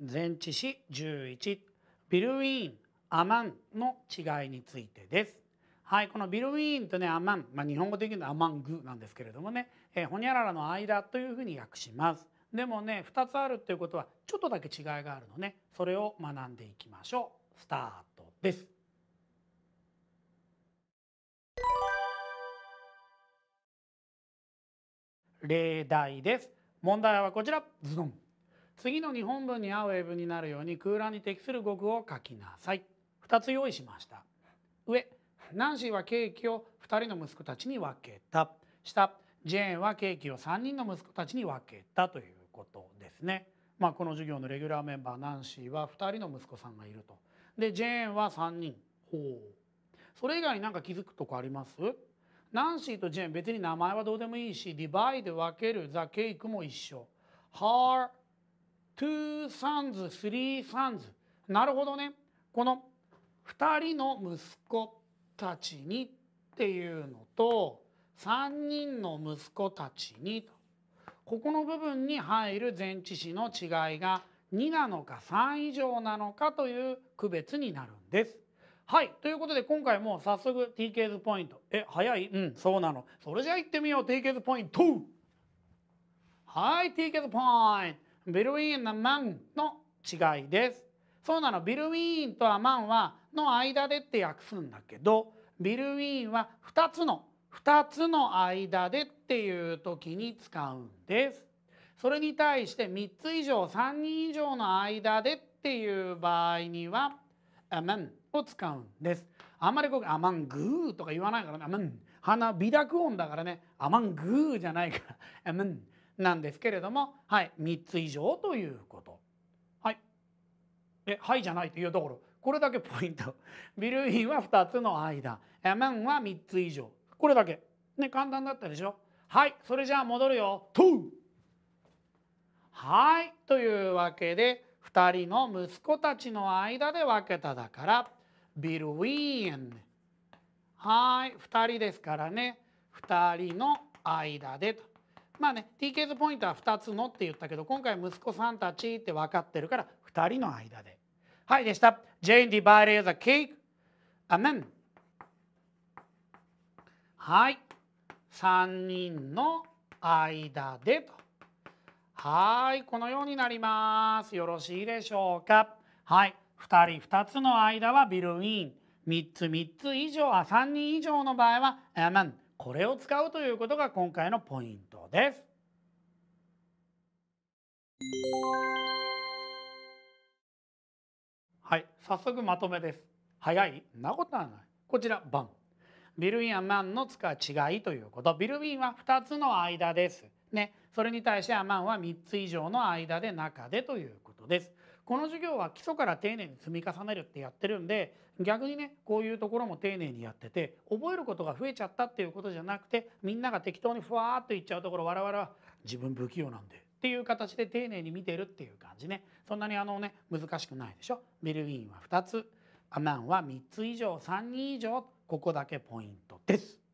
前置詞11ビルウィーンアマンの違いについてです。はい、このビルウィーンとねアマン、まあ、日本語的にはアマングなんですけれどもね、えほにゃららの間というふうに訳します。でもね2つあるということはちょっとだけ違いがあるのねそれを学んでいきましょう。スタートです。例題です。問題はこちらズドン次の日本文に合う英文になるように空欄に適する語句を書きなさい2つ用意しました上ナンシーはケーキを2人の息子たちに分けた下ジェーンはケーキを3人の息子たちに分けたということですね。まあ、この授業のレギュラーメンバーナンシーは2人の息子さんがいると。でジェーンは3人。ほうそれ以外に何か気づくとこありますナンシーとジェーン別に名前はどうでもいいしディバイで分けるザ・ケイクも一緒。ハー two sons, three sons なるほどねこの二人の息子たちにっていうのと三人の息子たちにここの部分に入る前置詞の違いが2なのか3以上なのかという区別になるんです。はい。ということで、今回も早速 TK 図ポイント。え、早いうん、そうなの。それじゃあ行ってみよう。TK 図ポイントはい、TK 図ポイントビルウィーンのマンの違いです。そうなのビルウィーンとアマンはの間でって訳すんだけどビルウィーンは2つの2つの間でっていう時に使うんです。それに対して3つ以上3人以上の間でっていう場合にはアマンを使うんです。あんまりこう「アマングー」とか言わないからね「アマン」鼻微濁音だからね「アマングー」じゃないから「アマン」なんですけれども、はい、3つ以上ということ。はい、えはいじゃないというところこれだけポイント。ビルインは2つの間マンは3つ以上これだけ。ね簡単だったでしょはいそれじゃあ戻るよ。トゥはいというわけで2人の息子たちの間で分けただからビルウィーンはい2人ですからね2人の間でとまあね TK s ポイントは2つのって言ったけど今回息子さんたちって分かってるから2人の間ではいでした Jane divided the cake a m e n はい3人の間でとはいこのようになりますよろしいでしょうかはい2人2つの間はビルイン3つ3つ以上あ3人以上の場合は Amen これを使うということが今回のポイントです。はい早速まとめです。早いなことはない。こちらバン。ビルインやマンの使う違いということ。ビルインは2つの間です。ね、それに対してアマンは3つ以上の間で中でということです。この授業は基礎から丁寧に積み重ねるってやってるんで逆にねこういうところも丁寧にやってて覚えることが増えちゃったっていうことじゃなくてみんなが適当にふわーっといっちゃうところ我々は自分不器用なんでっていう形で丁寧に見てるっていう感じねそんなにあのね難しくないでしょベルギーは2つアマンは3つ以上3人以上ここだけポイントです。